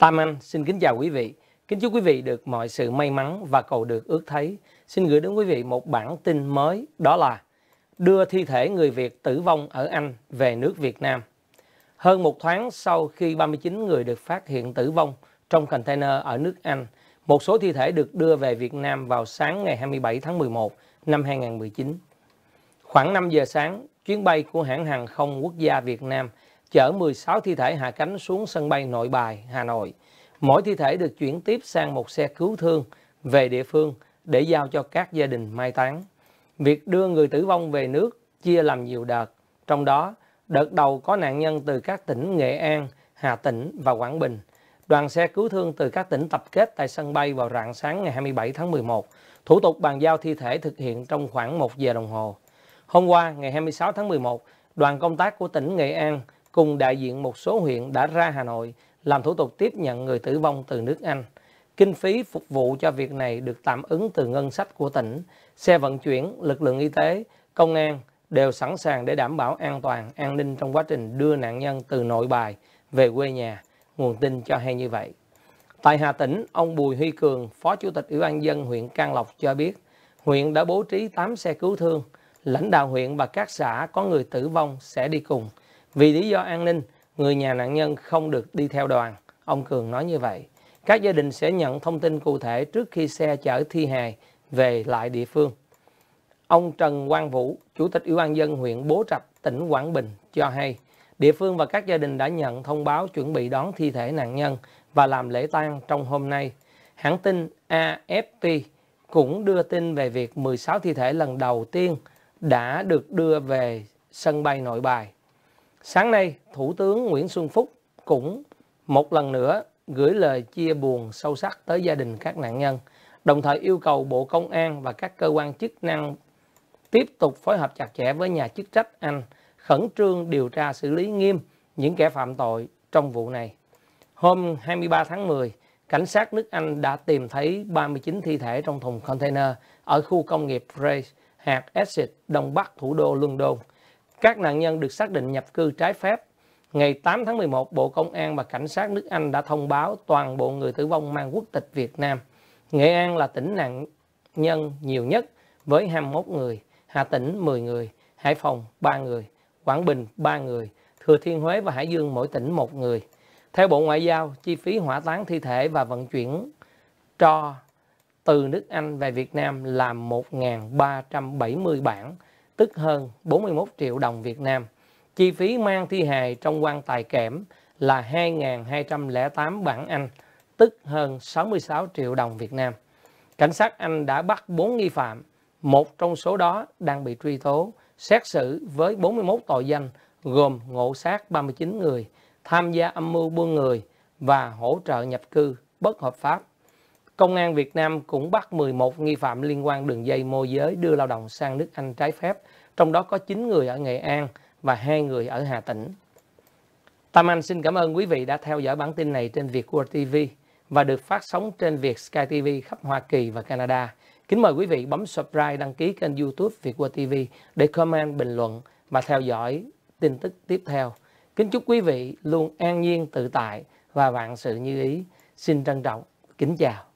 Tam Anh xin kính chào quý vị. Kính chúc quý vị được mọi sự may mắn và cầu được ước thấy. Xin gửi đến quý vị một bản tin mới đó là đưa thi thể người Việt tử vong ở Anh về nước Việt Nam. Hơn một tháng sau khi 39 người được phát hiện tử vong trong container ở nước Anh, một số thi thể được đưa về Việt Nam vào sáng ngày 27 tháng 11 năm 2019. Khoảng 5 giờ sáng, chuyến bay của hãng hàng không quốc gia Việt Nam – chở 16 thi thể hạ cánh xuống sân bay Nội Bài, Hà Nội. Mỗi thi thể được chuyển tiếp sang một xe cứu thương về địa phương để giao cho các gia đình mai táng. Việc đưa người tử vong về nước chia làm nhiều đợt, trong đó đợt đầu có nạn nhân từ các tỉnh Nghệ An, Hà Tĩnh và Quảng Bình. Đoàn xe cứu thương từ các tỉnh tập kết tại sân bay vào rạng sáng ngày 27 tháng 11. Thủ tục bàn giao thi thể thực hiện trong khoảng 1 giờ đồng hồ. Hôm qua, ngày 26 tháng 11, đoàn công tác của tỉnh Nghệ An cùng đại diện một số huyện đã ra Hà Nội làm thủ tục tiếp nhận người tử vong từ nước Anh. Kinh phí phục vụ cho việc này được tạm ứng từ ngân sách của tỉnh, xe vận chuyển, lực lượng y tế, công an đều sẵn sàng để đảm bảo an toàn, an ninh trong quá trình đưa nạn nhân từ nội bài về quê nhà. Nguồn tin cho hay như vậy. Tại Hà Tĩnh, ông Bùi Huy Cường, Phó Chủ tịch Ủy ban dân huyện Can Lộc cho biết, huyện đã bố trí 8 xe cứu thương. Lãnh đạo huyện và các xã có người tử vong sẽ đi cùng vì lý do an ninh, người nhà nạn nhân không được đi theo đoàn, ông Cường nói như vậy. Các gia đình sẽ nhận thông tin cụ thể trước khi xe chở thi hài về lại địa phương. Ông Trần Quang Vũ, Chủ tịch Ủy ban dân huyện Bố Trạch, tỉnh Quảng Bình cho hay, địa phương và các gia đình đã nhận thông báo chuẩn bị đón thi thể nạn nhân và làm lễ tang trong hôm nay. Hãng tin AFP cũng đưa tin về việc 16 thi thể lần đầu tiên đã được đưa về sân bay nội bài Sáng nay, Thủ tướng Nguyễn Xuân Phúc cũng một lần nữa gửi lời chia buồn sâu sắc tới gia đình các nạn nhân, đồng thời yêu cầu Bộ Công an và các cơ quan chức năng tiếp tục phối hợp chặt chẽ với nhà chức trách Anh khẩn trương điều tra xử lý nghiêm những kẻ phạm tội trong vụ này. Hôm 23 tháng 10, cảnh sát nước Anh đã tìm thấy 39 thi thể trong thùng container ở khu công nghiệp Grace, hạt Essex, đông bắc thủ đô London. Các nạn nhân được xác định nhập cư trái phép. Ngày 8 tháng 11, Bộ Công an và Cảnh sát nước Anh đã thông báo toàn bộ người tử vong mang quốc tịch Việt Nam. Nghệ An là tỉnh nạn nhân nhiều nhất với 21 người, Hà Tĩnh 10 người, Hải Phòng 3 người, Quảng Bình 3 người, Thừa Thiên Huế và Hải Dương mỗi tỉnh 1 người. Theo Bộ Ngoại giao, chi phí hỏa táng thi thể và vận chuyển cho từ nước Anh về Việt Nam là 1.370 bảng, tức hơn 41 triệu đồng Việt Nam. Chi phí mang thi hài trong quan tài kẽm là 2.208 bảng Anh, tức hơn 66 triệu đồng Việt Nam. Cảnh sát Anh đã bắt 4 nghi phạm, một trong số đó đang bị truy tố, xét xử với 41 tội danh gồm ngộ sát 39 người, tham gia âm mưu buôn người và hỗ trợ nhập cư bất hợp pháp Công an Việt Nam cũng bắt 11 nghi phạm liên quan đường dây môi giới đưa lao động sang nước Anh trái phép, trong đó có 9 người ở Nghệ An và 2 người ở Hà Tĩnh. Tam Anh xin cảm ơn quý vị đã theo dõi bản tin này trên Việt World TV và được phát sóng trên Việt Sky TV khắp Hoa Kỳ và Canada. Kính mời quý vị bấm subscribe đăng ký kênh YouTube Việt World TV để comment, bình luận và theo dõi tin tức tiếp theo. Kính chúc quý vị luôn an nhiên tự tại và vạn sự như ý. Xin trân trọng. Kính chào.